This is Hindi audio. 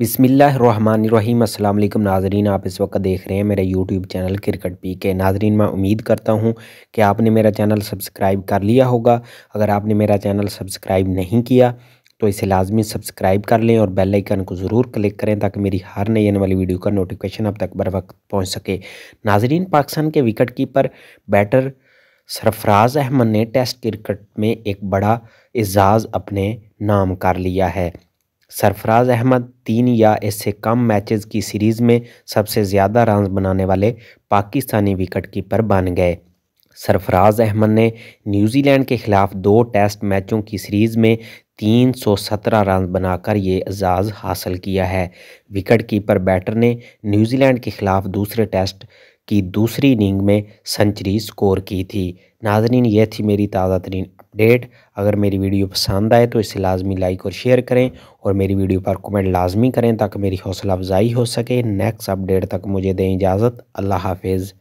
बिसमीम अल्लाम नाजरीन आप इस वक्त देख रहे हैं मेरे यूट्यूब चैनल क्रिकेट पी के नाजरीन मैं उम्मीद करता हूं कि आपने मेरा चैनल सब्सक्राइब कर लिया होगा अगर आपने मेरा चैनल सब्सक्राइब नहीं किया तो इसे लाजमी सब्सक्राइब कर लें और बेल आइकन को ज़रूर क्लिक करें ताकि मेरी हर नई आने वाली वीडियो का नोटिफिकेशन अब तक बर वक्त पहुँच सके नाजरीन पाकिस्तान के wicketkeeper batter Sarfaraz Ahmed ने टेस्ट क्रिकेट में एक बड़ा एजाज़ अपने नाम कर लिया है सरफराज अहमद तीन या इससे कम मैचेस की सीरीज़ में सबसे ज़्यादा रन बनाने वाले पाकिस्तानी विकेटकीपर बन गए सरफराज अहमद ने न्यूजीलैंड के खिलाफ दो टेस्ट मैचों की सीरीज़ में 317 रन बनाकर ये एजाज़ हासिल किया है विकेट कीपर बैटर ने न्यूजीलैंड के खिलाफ दूसरे टेस्ट की दूसरी इनिंग में सेंचुरी स्कोर की थी नाजरीन यह थी मेरी ताज़ा तरीन अपडेट अगर मेरी वीडियो पसंद आए तो इसे लाजमी लाइक और शेयर करें और मेरी वीडियो पर कमेंट लाजमी करें ताकि मेरी हौसला अफजाई हो सके नेक्स्ट अपडेट तक मुझे दें इजाज़त अल्लाह हाफिज़